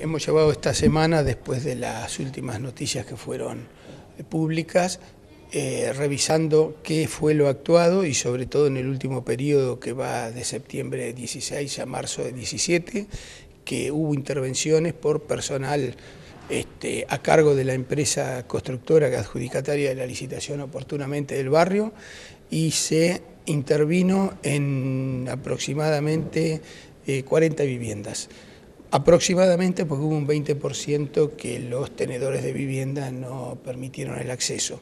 Hemos llevado esta semana, después de las últimas noticias que fueron públicas, eh, revisando qué fue lo actuado y sobre todo en el último periodo que va de septiembre de 16 a marzo de 17, que hubo intervenciones por personal este, a cargo de la empresa constructora adjudicataria de la licitación oportunamente del barrio y se intervino en aproximadamente 40 eh, viviendas aproximadamente porque hubo un 20% que los tenedores de vivienda no permitieron el acceso.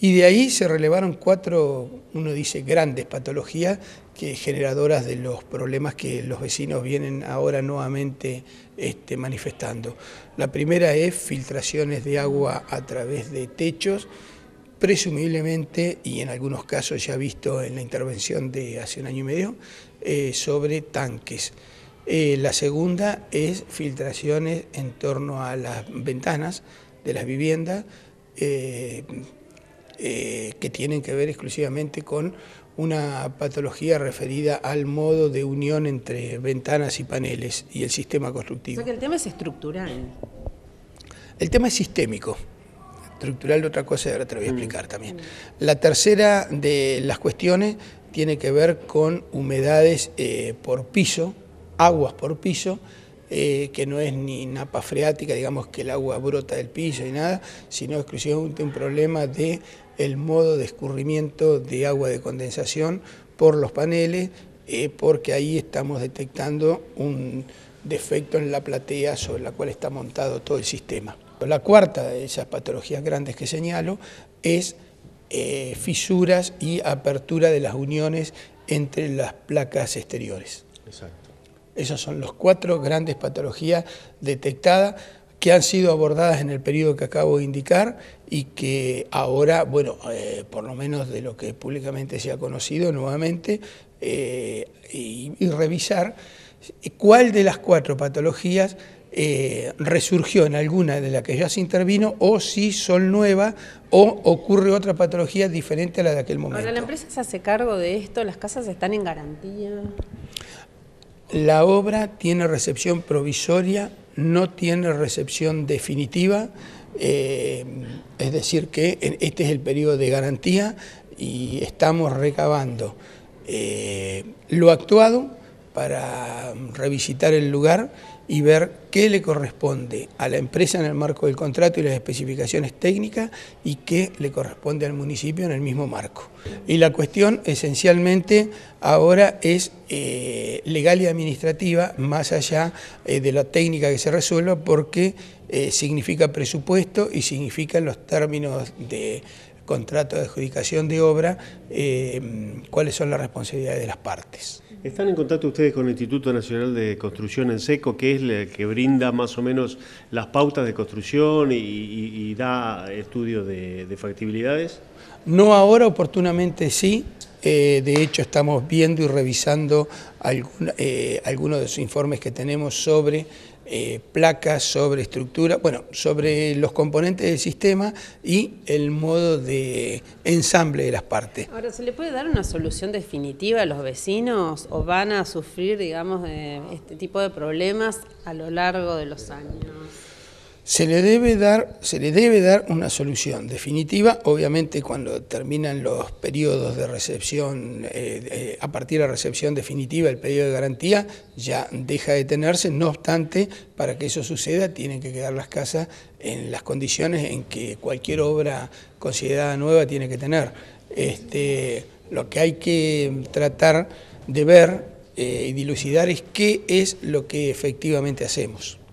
Y de ahí se relevaron cuatro, uno dice, grandes patologías que generadoras de los problemas que los vecinos vienen ahora nuevamente este, manifestando. La primera es filtraciones de agua a través de techos, presumiblemente, y en algunos casos ya visto en la intervención de hace un año y medio, eh, sobre tanques. Eh, la segunda es filtraciones en torno a las ventanas de las viviendas eh, eh, que tienen que ver exclusivamente con una patología referida al modo de unión entre ventanas y paneles y el sistema constructivo. O sea que el tema es estructural. El tema es sistémico estructural otra cosa, ahora te lo voy a mm. explicar también. La tercera de las cuestiones tiene que ver con humedades por piso, aguas por piso, eh, que no es ni napa freática, digamos que el agua brota del piso y nada, sino exclusivamente un problema de el modo de escurrimiento de agua de condensación por los paneles, eh, porque ahí estamos detectando un defecto en la platea sobre la cual está montado todo el sistema. La cuarta de esas patologías grandes que señalo es eh, fisuras y apertura de las uniones entre las placas exteriores. Exacto. Esas son las cuatro grandes patologías detectadas que han sido abordadas en el periodo que acabo de indicar y que ahora, bueno, eh, por lo menos de lo que públicamente se ha conocido nuevamente, eh, y, revisar cuál de las cuatro patologías eh, resurgió en alguna de las que ya se intervino o si son nuevas o ocurre otra patología diferente a la de aquel momento. Bueno, ¿la empresa se hace cargo de esto? ¿Las casas están en garantía? La obra tiene recepción provisoria, no tiene recepción definitiva, eh, es decir que este es el periodo de garantía y estamos recabando eh, lo actuado para revisitar el lugar y ver qué le corresponde a la empresa en el marco del contrato y las especificaciones técnicas y qué le corresponde al municipio en el mismo marco. Y la cuestión esencialmente ahora es eh, legal y administrativa, más allá eh, de la técnica que se resuelva, porque eh, significa presupuesto y significan los términos de contrato de adjudicación de obra, cuáles son las responsabilidades de las partes. Están en contacto ustedes con el Instituto Nacional de Construcción en Seco, que es el que brinda más o menos las pautas de construcción y, da estudios de, factibilidades. No ahora, oportunamente sí. Eh, de hecho, estamos viendo y revisando eh, algunos de los informes que tenemos sobre eh, placas, sobre estructura, bueno, sobre los componentes del sistema y el modo de ensamble de las partes. Ahora, ¿se le puede dar una solución definitiva a los vecinos o van a sufrir, digamos, este tipo de problemas a lo largo de los años? Se le, debe dar, se le debe dar una solución definitiva, obviamente cuando terminan los periodos de recepción, eh, eh, a partir de la recepción definitiva, el periodo de garantía ya deja de tenerse, no obstante, para que eso suceda tienen que quedar las casas en las condiciones en que cualquier obra considerada nueva tiene que tener. Este, lo que hay que tratar de ver eh, y dilucidar es qué es lo que efectivamente hacemos.